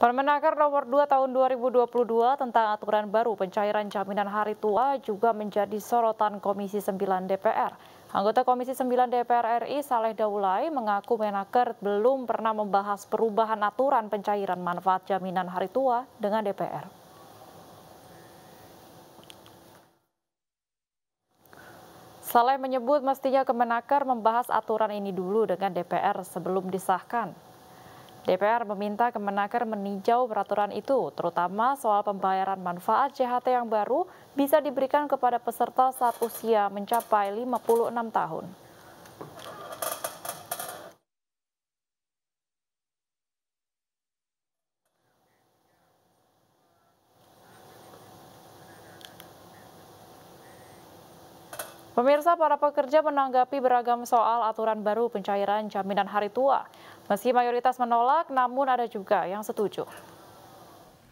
Permenaker nomor 2 tahun 2022 tentang aturan baru pencairan jaminan hari tua juga menjadi sorotan Komisi 9 DPR. Anggota Komisi 9 DPR RI Saleh Daulay mengaku Menaker belum pernah membahas perubahan aturan pencairan manfaat jaminan hari tua dengan DPR. Saleh menyebut mestinya Kemenaker membahas aturan ini dulu dengan DPR sebelum disahkan. DPR meminta Kemenaker meninjau peraturan itu, terutama soal pembayaran manfaat JHT yang baru bisa diberikan kepada peserta saat usia mencapai 56 tahun. Pemirsa para pekerja menanggapi beragam soal aturan baru pencairan jaminan hari tua. Meski mayoritas menolak, namun ada juga yang setuju.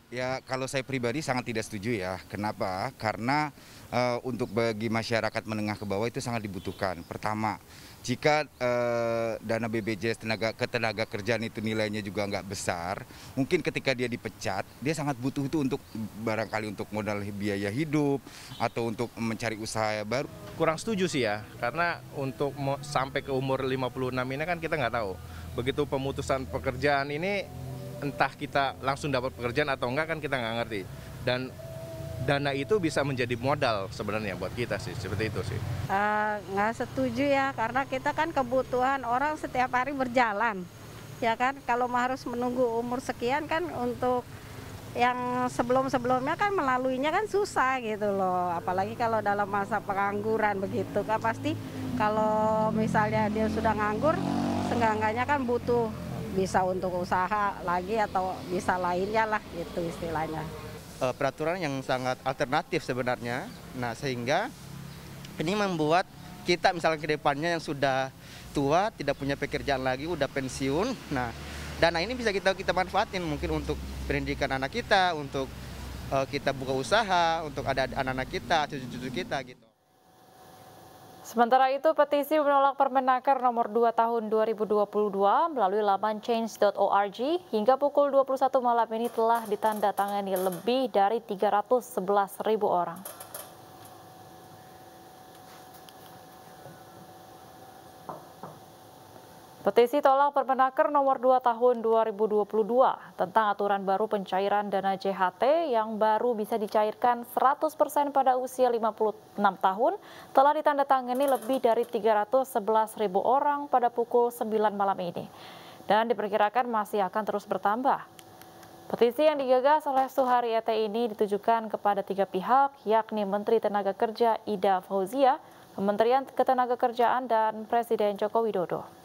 Ya, kalau saya pribadi sangat tidak setuju ya. Kenapa? Karena e, untuk bagi masyarakat menengah ke bawah itu sangat dibutuhkan. Pertama, jika e, dana BBJS tenaga ketenaga kerjaan itu nilainya juga nggak besar, mungkin ketika dia dipecat, dia sangat butuh itu untuk barangkali untuk modal biaya hidup atau untuk mencari usaha baru. Kurang setuju sih ya, karena untuk sampai ke umur 56 ini kan kita nggak tahu. Begitu pemutusan pekerjaan ini entah kita langsung dapat pekerjaan atau enggak kan kita nggak ngerti dan dana itu bisa menjadi modal sebenarnya buat kita sih seperti itu sih eh, nggak setuju ya karena kita kan kebutuhan orang setiap hari berjalan ya kan kalau harus menunggu umur sekian kan untuk yang sebelum-sebelumnya kan melaluinya kan susah gitu loh apalagi kalau dalam masa pengangguran begitu kan pasti kalau misalnya dia sudah nganggur seenggak-enggaknya kan butuh bisa untuk usaha lagi atau bisa lainnya lah gitu istilahnya. Eh, peraturan yang sangat alternatif sebenarnya, nah sehingga ini membuat kita misalnya kedepannya yang sudah tua, tidak punya pekerjaan lagi, udah pensiun, nah dana ini bisa kita kita manfaatin mungkin untuk pendidikan anak kita, untuk uh, kita buka usaha, untuk ada anak-anak kita, cucu-cucu kita gitu. Sementara itu, petisi menolak Permenaker nomor 2 tahun 2022 melalui laman change.org hingga pukul 21 malam ini telah ditandatangani lebih dari 311 ribu orang. Petisi tolak Permenaker nomor 2 tahun 2022 tentang aturan baru pencairan dana JHT yang baru bisa dicairkan 100% pada usia 56 tahun telah ditandatangani lebih dari 311 ribu orang pada pukul 9 malam ini dan diperkirakan masih akan terus bertambah. Petisi yang digagas oleh Suhari ET ini ditujukan kepada tiga pihak, yakni Menteri Tenaga Kerja Ida Fauzia, Kementerian Ketenagakerjaan, dan Presiden Joko Widodo.